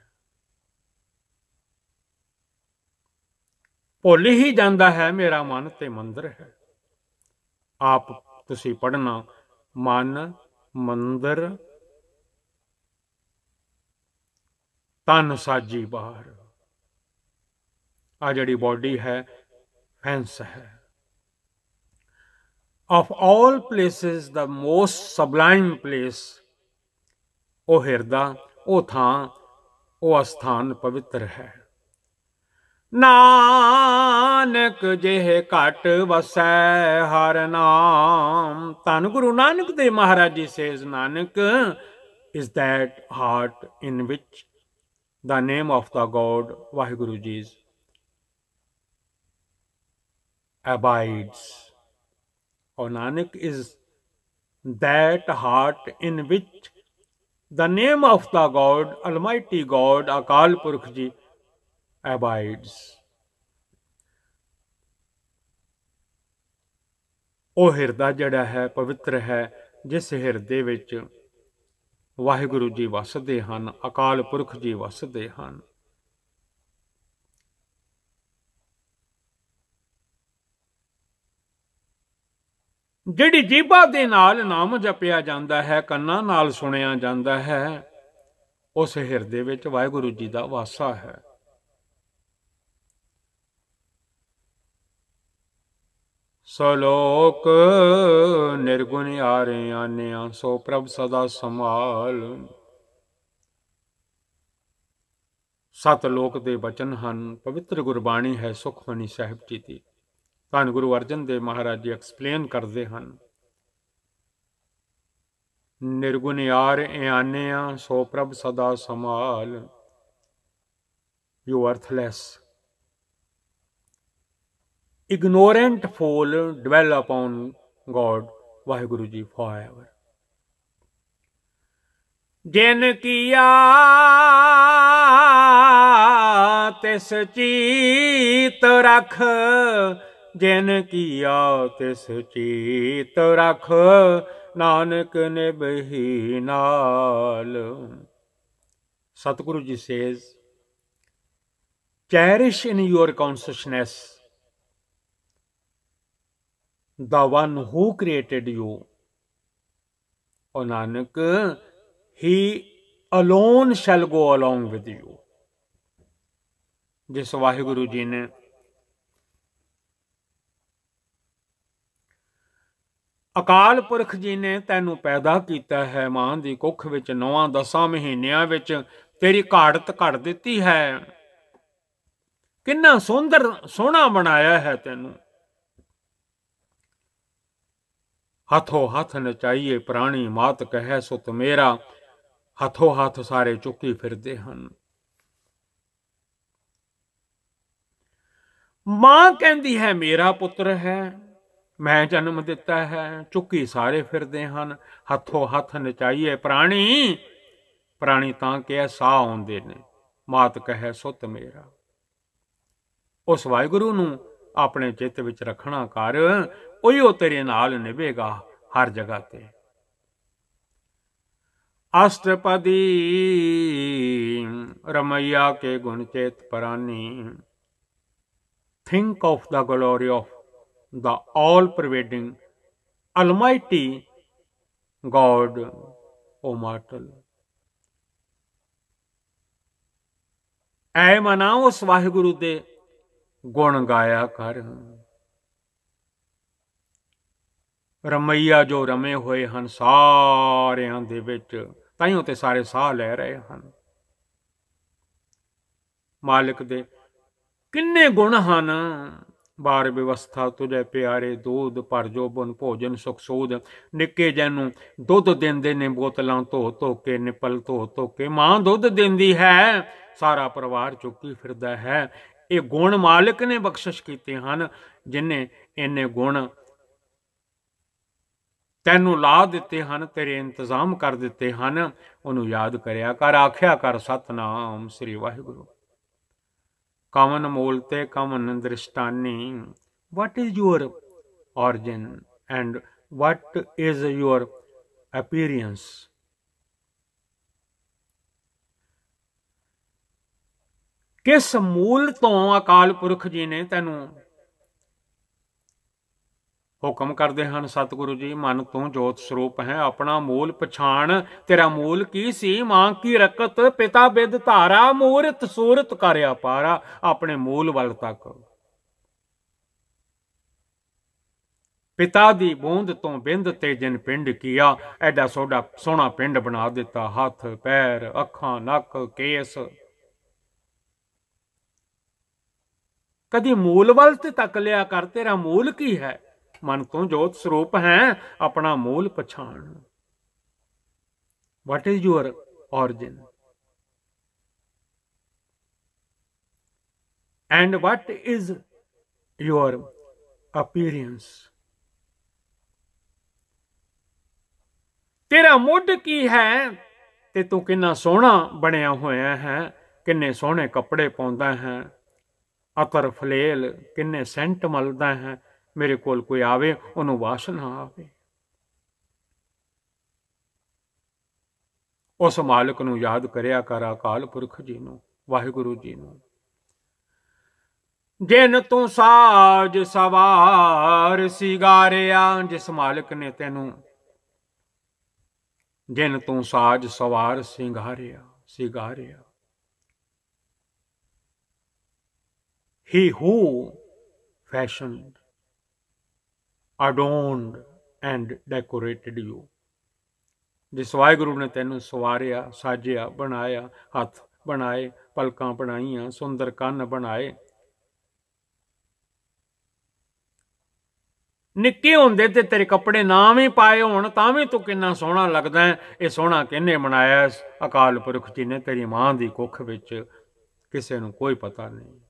ਭੁੱਲ ਹੀ ਜਾਂਦਾ ਹੈ ਮੇਰਾ ਮਨ ਤੇ ਮੰਦਰ ਹੈ ਆਪ ਤੁਸੀਂ ਪੜਨਾ ਮਨ ਮੰਦਰ ਤਨ ਸਾਜੀ ਬਾਹਰ ਆ ਜਿਹੜੀ ਬਾਡੀ ਹੈ ਫੈਂਸ ਹੈ of all places the most sublime place ਉਹ ਹਿਰਦਾ ਉਹ ਥਾਂ ਉਹ ਸਥਾਨ ਪਵਿੱਤਰ ਹੈ ਨਾਨਕ ਜਿਹ ਘਟ ਵਸੈ ਹਰ ਨਾਮ ਤਨ ਗੁਰੂ ਨਾਨਕ ਦੇ ਮਹਾਰਾਜੀ says Nanak is that heart in which the name of the God Waheguru ji abides or Nanak is that heart in which the name of the God almighty God Akal Purakh ji abides. ਉਹ ਹਿਰਦਾ ਜਿਹੜਾ ਹੈ ਪਵਿੱਤਰ ਹੈ ਜਿਸ ਹਿਰਦੇ ਵਿੱਚ ਵਾਹਿਗੁਰੂ ਜੀ ਵਸਦੇ ਹਨ ਅਕਾਲ ਪੁਰਖ ਜੀ ਵਸਦੇ ਹਨ ਜਿਹੜੀ ਜੀਭਾ ਦੇ ਨਾਲ ਨਾਮ ਜਪਿਆ ਜਾਂਦਾ ਹੈ ਕੰਨਾਂ ਨਾਲ ਸੁਣਿਆ ਜਾਂਦਾ ਹੈ ਉਸ ਹਿਰਦੇ ਵਿੱਚ ਵਾਹਿਗੁਰੂ ਜੀ ਦਾ ਵਾਸਾ ਹੈ ਸਲੋਕ ਨਿਰਗੁਣ ਆਰੇ ਆਨਿਆ ਸੋ ਪ੍ਰਭ ਸਦਾ ਸੰਭਾਲ ਸਤ ਲੋਕ ਦੇ ਬਚਨ ਹਨ ਪਵਿੱਤਰ ਗੁਰਬਾਣੀ ਹੈ ਸੁਖਮਨੀ ਸਾਹਿਬ ਜੀ ਦੀ ਧੰਨ ਗੁਰੂ ਅਰਜਨ ਦੇ ਮਹਾਰਾਜ ਜੀ ਐਕਸਪਲੇਨ ਕਰਦੇ ਹਨ ਨਿਰਗੁਣ ਯਾਰ ਇਆਨਿਆ ਸੋ ਪ੍ਰਭ ਸਦਾ ਸਮਾਲ you worthless ignorant fool dwell upon God Waheguru ji forever ਜਿਨ ਕੀਆ ਤਿਸ ਚੀਤ ਰਖ ਜਿਨ ਕੀਆ ਤਿਸ ਚੀਤ ਰਖ ਨਾਨਕ ਨਿਭਹੀ ਨਾਲ Satguru ji says cherish in your consciousness the one who created you. O Nanak, he alone shall go along with you. ਜਿਸ ਵਾਹਿਗੁਰੂ ਜੀ ਨੇ ਅਕਾਲ ਪੁਰਖ ਜੀ ਨੇ ਤੈਨੂੰ ਪੈਦਾ ਕੀਤਾ ਹੈ ਮਾਂ ਦੀ ਕੁੱਖ ਵਿੱਚ ਨੌਵਾਂ ਦਸਾਂ ਮਹੀਨਿਆਂ ਵਿੱਚ ਤੇਰੀ ਘਾੜਤ ਘੜ ਦਿੱਤੀ ਹੈ ਕਿੰਨਾ ਸੁੰਦਰ ਸੋਹਣਾ ਬਣਾਇਆ ਹੈ ਤੈਨੂੰ ਹੱਥੋ ਹੱਥ ਨਚਾਈਏ ਪ੍ਰਾਣੀ ਮਾਤ ਕਹੈ ਸੁਤ ਮੇਰਾ ਹੱਥੋ ਹੱਥ ਸਾਰੇ ਚੁੱਕੀ ਫਿਰਦੇ ਹਨ ਮਾਂ ਕਹਿੰਦੀ ਹੈ ਮੇਰਾ ਪੁੱਤਰ ਹੈ ਮੈਂ ਜਨਮ ਦਿੱਤਾ ਹੈ ਚੁੱਕੀ ਸਾਰੇ ਫਿਰਦੇ ਹਨ ਹੱਥੋ ਹੱਥ ਨਚਾਈਏ ਪ੍ਰਾਣੀ ਪ੍ਰਾਣੀ ਤਾਂ ਕਿ ਸਾਹ ਆਉਂਦੇ ਨੇ ਮਾਤ ਕਹੈ ਸੁਤ ਮੇਰਾ ਉਸ ਵਾਹਿਗੁਰੂ ਨੂੰ ਆਪਣੇ ਚਿੱਤ ਵਿੱਚ ਰੱਖਣਾ ਕਰ ਉਹੀਓ ਤੇਰੇ ਨਾਲ ਨਿਭੇਗਾ ਹਰ ਜਗ੍ਹਾ ਤੇ अष्टपदी रमैया के गुण परानी think of the glory of the all pervading almighty God O mortal ऐ मनाओ उस वाहिगुरु दे गुण गाया कर ਰਮਈਆ ਜੋ ਰਮੇ ਹੋਏ ਹਨ ਸਾਰਿਆਂ ਦੇ ਵਿੱਚ ਤਾਈਓ ਤੇ ਸਾਰੇ ਸਾਹ ਲੈ ਰਹੇ ਹਨ ਮਾਲਕ ਦੇ ਕਿੰਨੇ ਗੁਣ ਹਨ ਬਾਰ ਵਿਵਸਥਾ ਤੁਜੇ ਪਿਆਰੇ ਦੁੱਧ ਪਰ ਜੋ ਬਨ ਭੋਜਨ ਸੁਖ ਸੋਦ ਨਿੱਕੇ ਜੈਨੂੰ ਦੁੱਧ ਦਿੰਦੇ ਨੇ ਬੋਤਲਾਂ ਧੋ ਧੋ ਕੇ ਨਿਪਲ ਧੋ ਧੋ ਕੇ ਮਾਂ ਦੁੱਧ ਦਿੰਦੀ ਹੈ ਸਾਰਾ ਪਰਿਵਾਰ ਚੁੱਕੀ ਫਿਰਦਾ ਹੈ ਇਹ ਗੁਣ ਮਾਲਕ ਨੇ ਬਖਸ਼ਿਸ਼ ਕੀਤੇ ਹਨ ਜਿਨੇ ਇਹਨੇ ਗੁਣ ਤੈਨੂੰ ਲਾ ਦਿੱਤੇ ਹਨ ਤੇਰੇ ਇੰਤਜ਼ਾਮ ਕਰ ਦਿੱਤੇ ਹਨ ਉਹਨੂੰ ਯਾਦ ਕਰਿਆ ਕਰ ਆਖਿਆ ਕਰ ਸਤਨਾਮ ਸ੍ਰੀ ਵਾਹਿਗੁਰੂ ਕਮਨ ਮੂਲ ਤੇ ਕਮਨ ਦ੍ਰਿਸ਼ਟਾਨੀ what is your origin and what is your appearance ਕਿਸ ਮੂਲ ਤੋਂ ਅਕਾਲ ਪੁਰਖ ਜੀ ਨੇ ਤੈਨੂੰ ਹੁਕਮ ਕਰਦੇ ਹਨ ਸਤਿਗੁਰੂ ਜੀ ਮਨ ਤੋਂ ਜੋਤ ਸਰੂਪ ਹੈ ਆਪਣਾ ਮੂਲ ਪਛਾਣ ਤੇਰਾ ਮੂਲ ਕੀ ਸੀ ਮਾਂ ਕੀ ਰਕਤ ਪਿਤਾ ਬਿਦ ਧਾਰਾ ਮੂਰਤ ਸੂਰਤ ਕਰਿਆ ਪਾਰਾ ਆਪਣੇ ਮੂਲ ਵੱਲ ਤੱਕ ਪਿਤਾ ਦੀ ਬੂੰਦ ਤੋਂ ਬਿੰਦ ਤੇ ਜਨ ਪਿੰਡ ਕੀਆ ਐਡਾ ਸੋਡਾ ਸੋਹਣਾ ਪਿੰਡ ਬਣਾ ਦਿੱਤਾ ਹੱਥ ਪੈਰ ਅੱਖਾਂ ਨੱਕ ਕੇਸ ਕਦੀ ਮੂਲ ਵੱਲ ਤੇ ਤੱਕ ਲਿਆ ਕਰ ਤੇਰਾ ਮੂਲ ਕੀ ਹੈ ਮਨ ਤੋਂ ਜੋਤ ਸਰੂਪ ਹੈ ਆਪਣਾ ਮੂਲ ਪਛਾਣ what is your origin and what is your appearance ਤੇਰਾ ਮੁੱਢ ਕੀ ਹੈ ਤੇ ਤੂੰ ਕਿੰਨਾ ਸੋਹਣਾ ਬਣਿਆ ਹੋਇਆ ਹੈ ਕਿੰਨੇ ਸੋਹਣੇ ਕੱਪੜੇ ਪਾਉਂਦਾ ਹੈ ਅਤਰ ਫਲੇਲ ਕਿੰਨੇ ਸੈਂਟ ਮਲਦਾ ਹੈ ਮੇਰੇ ਕੋਲ ਕੋਈ ਆਵੇ ਉਹਨੂੰ ਵਾਸ਼ਨਾ ਆਵੇ ਉਸ ਮਾਲਕ ਨੂੰ ਯਾਦ ਕਰਿਆ ਕਰ ਅਕਾਲ ਪੁਰਖ ਜੀ ਨੂੰ ਵਾਹਿਗੁਰੂ ਜੀ ਨੂੰ ਜਿਨ ਤੂੰ ਸਾਜ ਸਵਾਰ ਸਿਗਾਰਿਆ ਜਿਸ ਮਾਲਕ ਨੇ ਤੈਨੂੰ ਜਿਨ ਤੂੰ ਸਾਜ ਸਵਾਰ ਸਿੰਗਾਰਿਆ ਸਿਗਾਰਿਆ ਹੀ ਹੂ ਫੈਸ਼ਨਡ adorned and decorated you ਜਿਸ ਵਾਹਿਗੁਰੂ ਨੇ ਤੈਨੂੰ ਸਵਾਰਿਆ ਸਾਜਿਆ ਬਣਾਇਆ ਹੱਥ ਬਣਾਏ ਪਲਕਾਂ ਬਣਾਈਆਂ ਸੁੰਦਰ ਕੰਨ ਬਣਾਏ ਨਿੱਕੇ ਹੁੰਦੇ ਤੇ ਤੇਰੇ ਕੱਪੜੇ ਨਾ ਵੀ ਪਾਏ ਹੋਣ ਤਾਂ ਵੀ ਤੂੰ ਕਿੰਨਾ ਸੋਹਣਾ ਲੱਗਦਾ ਇਹ ਸੋਹਣਾ ਕਿੰਨੇ ਬਣਾਇਆ ਅਕਾਲ ਪੁਰਖ ਜੀ ਨੇ ਤੇਰੀ ਮਾਂ ਦੀ ਕੁੱਖ ਵਿੱਚ ਕਿਸੇ ਨੂੰ ਕੋਈ ਪਤਾ ਨਹੀਂ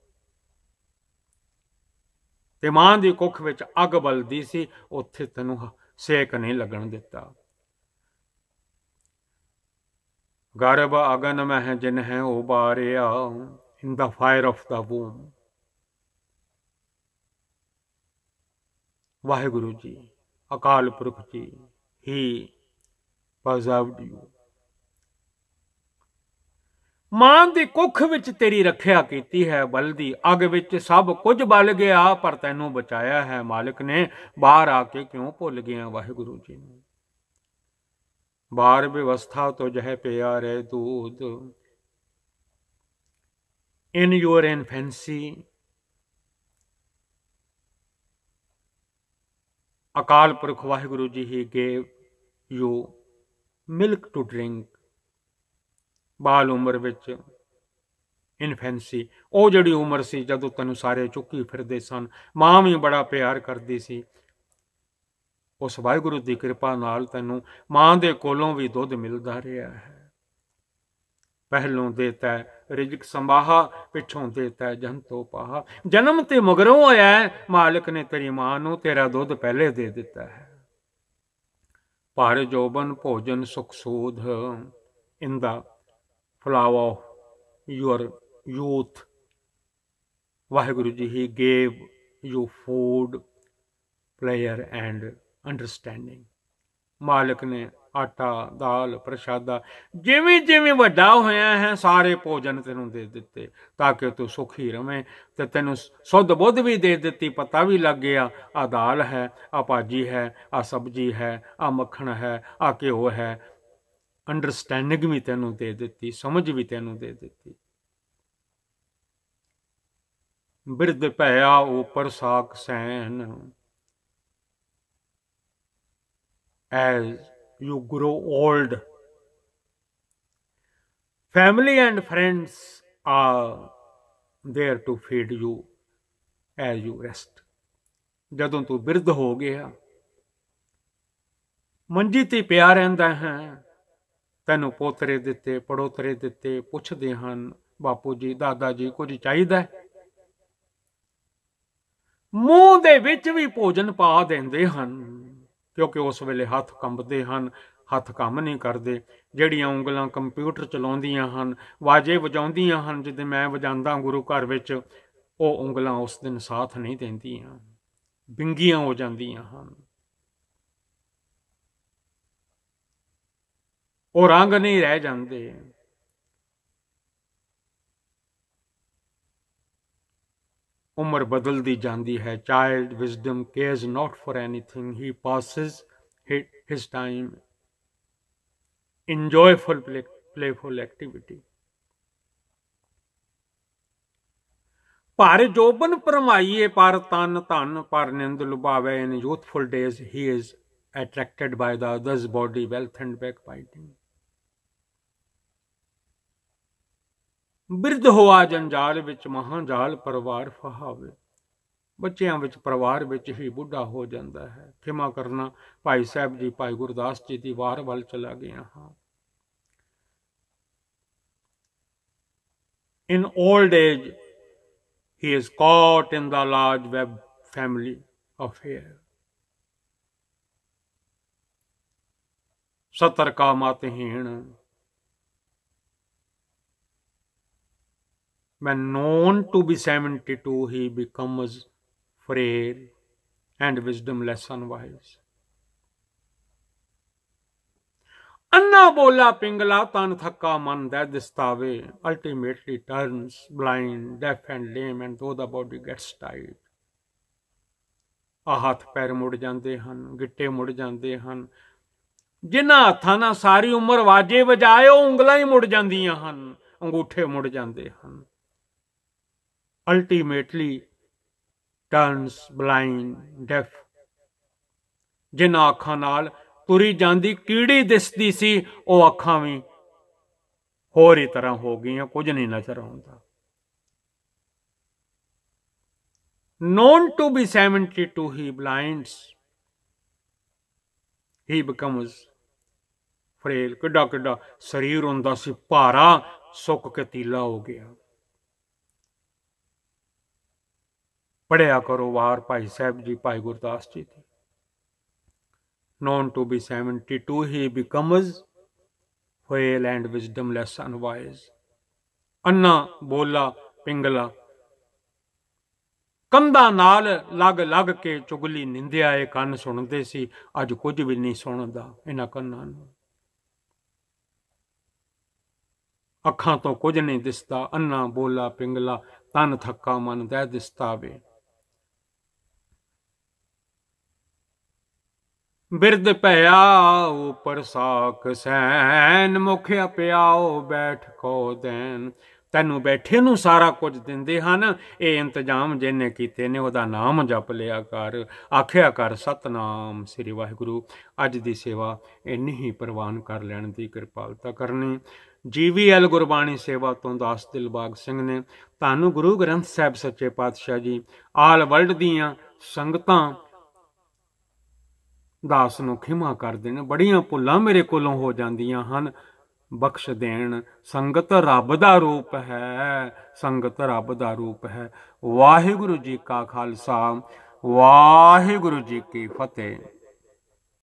ਤੇ ਮਾਂ ਦੀ ਕੁੱਖ ਵਿੱਚ ਅੱਗ ਬਲਦੀ ਸੀ ਉੱਥੇ ਤੈਨੂੰ ਸੇਕ ਨਹੀਂ ਲੱਗਣ ਦਿੱਤਾ ਗਰਬ ਅਗਨ ਮਹਿ ਜਿਨ ਹੈ ਬਾਰਿਆ in the fire of the womb Waheguru ji Akal Purakh ਜੀ ਹੀ ਪਰਜ਼ਰਵਡ ਯੂ ਮਾਂ ਦੀ ਕੁੱਖ ਵਿੱਚ ਤੇਰੀ ਰੱਖਿਆ ਕੀਤੀ ਹੈ ਬਲਦੀ ਅਗ ਵਿੱਚ ਸਭ ਕੁਝ ਬਲ ਗਿਆ ਪਰ ਤੈਨੂੰ ਬਚਾਇਆ ਹੈ ਮਾਲਕ ਨੇ ਬਾਹਰ ਆ ਕੇ ਕਿਉਂ ਭੁੱਲ ਗਿਆ ਵਾਹਿਗੁਰੂ ਜੀ ਨੂੰ ਬਾਹਰ ਵਿਵਸਥਾ ਤੋ ਜਹ ਪਿਆ ਰਹਿ ਦੂਦ in your fancy Akal Purakh Waheguru ji he gave you milk to drink ਬਾਲ ਉਮਰ ਵਿੱਚ ਇਨਫੈਂਸੀ ਉਹ ਜਿਹੜੀ ਉਮਰ ਸੀ ਜਦੋਂ ਤੈਨੂੰ ਸਾਰੇ ਚੁੱਕੀ ਫਿਰਦੇ ਸਨ ਮਾਂ ਵੀ ਬੜਾ ਪਿਆਰ ਕਰਦੀ ਸੀ ਉਸ ਵਾਹਿਗੁਰੂ ਦੀ ਕਿਰਪਾ ਨਾਲ ਤੈਨੂੰ ਮਾਂ ਦੇ ਕੋਲੋਂ ਵੀ ਦੁੱਧ ਮਿਲਦਾ ਰਿਹਾ ਹੈ ਪਹਿਲੋਂ ਦੇਤਾ ਰਿਜਕ ਸੰਭਾਹਾ ਪਿੱਛੋਂ ਦੇਤਾ ਜਨ ਪਾਹਾ ਜਨਮ ਤੇ ਮਗਰੋਂ ਆਇਆ ਮਾਲਕ ਨੇ ਤੇਰੀ ਮਾਂ ਨੂੰ ਤੇਰਾ ਦੁੱਧ ਪਹਿਲੇ ਦੇ ਦਿੱਤਾ ਹੈ ਭਾਰ ਜੋਬਨ ਭੋਜਨ ਸੁਖ ਸੋਧ ਇੰਦਾ flower your youth vaheguru ji he gave you food prayer and understanding ਮਾਲਕ ਨੇ ਆਟਾ ਦਾਲ ਪ੍ਰਸ਼ਾਦਾ ਜਿਵੇਂ ਜਿਵੇਂ ਵੱਡਾ ਹੋਇਆ ਹੈ ਸਾਰੇ ਭੋਜਨ ਤੈਨੂੰ ਦੇ ਦਿੱਤੇ ਤਾਂ ਕਿ ਤੂੰ ਸੁਖੀ ਰਵੇਂ ਤੇ ਤੈਨੂੰ ਸੁੱਧ ਬੁੱਧ ਵੀ ਦੇ ਦਿੱਤੀ ਪਤਾ ਵੀ ਲੱਗ ਗਿਆ ਆ ਦਾਲ ਹੈ ਆ ਭਾਜੀ ਹੈ ਆ ਸਬਜੀ ਹੈ ਆ ਮੱਖਣ ਹੈ ਆ ਘਿਓ ਹੈ ਅੰਡਰਸਟੈਂਡਿੰਗ ਵੀ ਤੈਨੂੰ ਦੇ ਦਿੱਤੀ ਸਮਝ ਵੀ ਤੈਨੂੰ ਦੇ ਦਿੱਤੀ ਬਿਰਧ ਭਇਆ ਉਪਰ ਸਾਖ ਸੈਨ as you grow old family and friends are there to feed you as you rest ਜਦੋਂ ਤੂੰ ਬਿਰਧ ਹੋ ਗਿਆ ਮੰਜੀ ਤੇ ਪਿਆ ਰਹਿੰਦਾ ਹੈ ਤੈਨੂੰ ਪੋਤਰੇ ਦਿੱਤੇ ਪੜੋਤਰੇ ਦਿੱਤੇ ਪੁੱਛਦੇ ਹਨ ਬਾਪੂ ਜੀ ਦਾਦਾ ਜੀ ਕੁਝ ਚਾਹੀਦਾ ਮੂੰਹ ਦੇ ਵਿੱਚ ਵੀ ਭੋਜਨ ਪਾ ਦਿੰਦੇ ਹਨ ਕਿਉਂਕਿ ਉਸ ਵੇਲੇ ਹੱਥ ਕੰਬਦੇ ਹਨ ਹੱਥ ਕੰਮ ਨਹੀਂ ਕਰਦੇ ਜਿਹੜੀਆਂ ਉਂਗਲਾਂ ਕੰਪਿਊਟਰ ਚਲਾਉਂਦੀਆਂ ਹਨ ਵਾਜੇ ਵਜਾਉਂਦੀਆਂ ਹਨ ਜਦ ਮੈਂ ਵਜਾਂਦਾ ਗੁਰੂ ਘਰ ਵਿੱਚ ਉਹ ਉਂਗਲਾਂ ਉਸ ਦਿਨ ਸਾਥ ਨਹੀਂ ਦਿੰਦੀਆਂ ਬਿੰਗੀਆਂ ਹੋ ਜਾਂਦੀਆਂ ਹਨ ਉਹ ਰੰਗ ਨਹੀਂ ਰਹਿ ਜਾਂਦੇ ਉਮਰ ਬਦਲਦੀ ਜਾਂਦੀ ਹੈ child wisdom cares not for anything he passes his time enjoyful playful activity ਭਾਰ ਜੋਬਨ ਪਰਮਾਈਏ ਪਰ ਤਨ ਧਨ ਪਰ ਨਿੰਦ ਲੁਭਾਵੇ in youthful days he is attracted by the others body wealth and back biting ਬਿਰਧ ਹੋਆ ਜੰਜਾਲ ਵਿੱਚ ਮਹਾਂਜਾਲ ਪਰਿਵਾਰ ਫਹਾਵੇ ਬੱਚਿਆਂ ਵਿੱਚ ਪਰਿਵਾਰ ਵਿੱਚ ਹੀ ਬੁੱਢਾ ਹੋ ਜਾਂਦਾ ਹੈ ਖਿਮਾ ਕਰਨਾ ਭਾਈ ਸਾਹਿਬ ਜੀ ਭਾਈ ਗੁਰਦਾਸ ਜੀ ਦੀ ਵਾਰ ਵੱਲ ਚਲਾ ਗਿਆ ਹਾਂ in old age he is caught in the large web family affair सतर कामात हीण When known to be 72, he becomes frail and wisdom less unwise. ਅੰਨਾ ਬੋਲਾ ਪਿੰਗਲਾ ਤਨ ਥੱਕਾ ਮਨ ਦਾ ਦਿਸਤਾਵੇ ultimately turns blind deaf and lame and though the body gets tight ਆ ਹੱਥ ਪੈਰ ਮੁੜ ਜਾਂਦੇ ਹਨ ਗਿੱਟੇ ਮੁੜ ਜਾਂਦੇ ਹਨ ਜਿਨ੍ਹਾਂ ਹੱਥਾਂ ਨਾਲ ਸਾਰੀ ਉਮਰ ਵਾਜੇ ਵਜਾਏ ਉਹ ਉਂਗਲਾਂ ਹੀ ਮੁੜ ਜਾਂਦੀਆਂ ਹਨ ਅੰਗੂਠੇ ਮੁੜ ਜਾਂਦੇ ਹਨ ਅਲਟੀਮੇਟਲੀ ਟਰਨਸ ਬਲਾਈਂਡ ਡੈਫ ਜਿਨ੍ਹਾਂ ਅੱਖਾਂ ਨਾਲ ਤੁਰੀ ਜਾਂਦੀ ਕੀੜੀ ਦਿਸਦੀ ਸੀ ਉਹ ਅੱਖਾਂ ਵੀ ਹੋਰ ਹੀ ਤਰ੍ਹਾਂ ਹੋ ਗਈਆਂ ਕੁਝ ਨਹੀਂ ਨਜ਼ਰ ਆਉਂਦਾ known to be 72 he blinds he becomes frail ਕਿੱਡਾ ਕਿੱਡਾ ਸਰੀਰ ਹੁੰਦਾ ਸੀ ਭਾਰਾ ਸੁੱਕ ਕੇ ਤੀਲਾ ਹੋ ਗਿਆ ਪੜਿਆ ਕਰੋ ਵਾਰ ਭਾਈ ਸਾਹਿਬ ਜੀ ਭਾਈ ਗੁਰਦਾਸ ਜੀ ਦੀ known to be 72 he becomes frail and wisdomless unwise ਅੰਨਾ ਬੋਲਾ ਪਿੰਗਲਾ ਕੰਦਾ ਨਾਲ ਲੱਗ ਲੱਗ ਕੇ ਚੁਗਲੀ ਨਿੰਦਿਆ ਇਹ ਕੰਨ ਸੁਣਦੇ ਸੀ ਅੱਜ ਕੁਝ ਵੀ ਨਹੀਂ ਸੁਣਦਾ ਇਹਨਾਂ ਕੰਨਾਂ ਨੂੰ ਅੱਖਾਂ ਤੋਂ ਕੁਝ ਨਹੀਂ ਦਿਸਦਾ ਅੰਨਾ ਬੋਲਾ ਪਿੰਗਲਾ ਤਨ ਥੱਕਾ ਮਨ ਦਾ ਦਿਸਤਾ ਵੇ ਬਿਰਦ ਭਇਆ ਉਪਰ ਸਾਖ ਸੈਨ ਮੁਖ ਅਪਿਆਉ ਬੈਠ ਕੋ ਦੇਨ ਤੈਨੂੰ ਬੈਠੇ ਨੂੰ ਸਾਰਾ ਕੁਝ ਦਿੰਦੇ ਹਨ ਇਹ ਇੰਤਜ਼ਾਮ ਜਿਹਨੇ ਕੀਤੇ ਨੇ ਉਹਦਾ ਨਾਮ ਜਪ ਲਿਆ ਕਰ ਆਖਿਆ ਕਰ ਸਤਨਾਮ ਸ੍ਰੀ ਵਾਹਿਗੁਰੂ ਅੱਜ ਦੀ ਸੇਵਾ ਇੰਨੀ ਹੀ ਪ੍ਰਵਾਨ ਕਰ ਲੈਣ ਦੀ ਕਿਰਪਾਲਤਾ ਕਰਨੀ ਜੀਵੀਐਲ ਗੁਰਬਾਣੀ ਸੇਵਾ ਤੋਂ ਦਾਸ ਦਿਲਬਾਗ ਸਿੰਘ ਨੇ ਤੁਹਾਨੂੰ ਗੁਰੂ ਗ੍ਰੰਥ ਸਾਹਿਬ ਸੱਚੇ ਪਾਤਸ਼ਾਹ ਜੀ ਆਲ ਵਰਲਡ ਦੀਆਂ ਸੰਗਤਾਂ ਦਾਸ ਨੂੰ ਖਿਮਾ ਕਰ ਦੇਣ ਬੜੀਆਂ ਭੁੱਲਾਂ ਮੇਰੇ ਕੋਲੋਂ ਹੋ ਜਾਂਦੀਆਂ ਹਨ ਬਖਸ਼ ਦੇਣ ਸੰਗਤ ਰੱਬ ਦਾ ਰੂਪ ਹੈ ਸੰਗਤ ਰੱਬ ਦਾ ਰੂਪ ਹੈ ਵਾਹਿਗੁਰੂ ਜੀ ਕਾ ਖਾਲਸਾ ਵਾਹਿਗੁਰੂ ਜੀ ਕੀ ਫਤਿਹ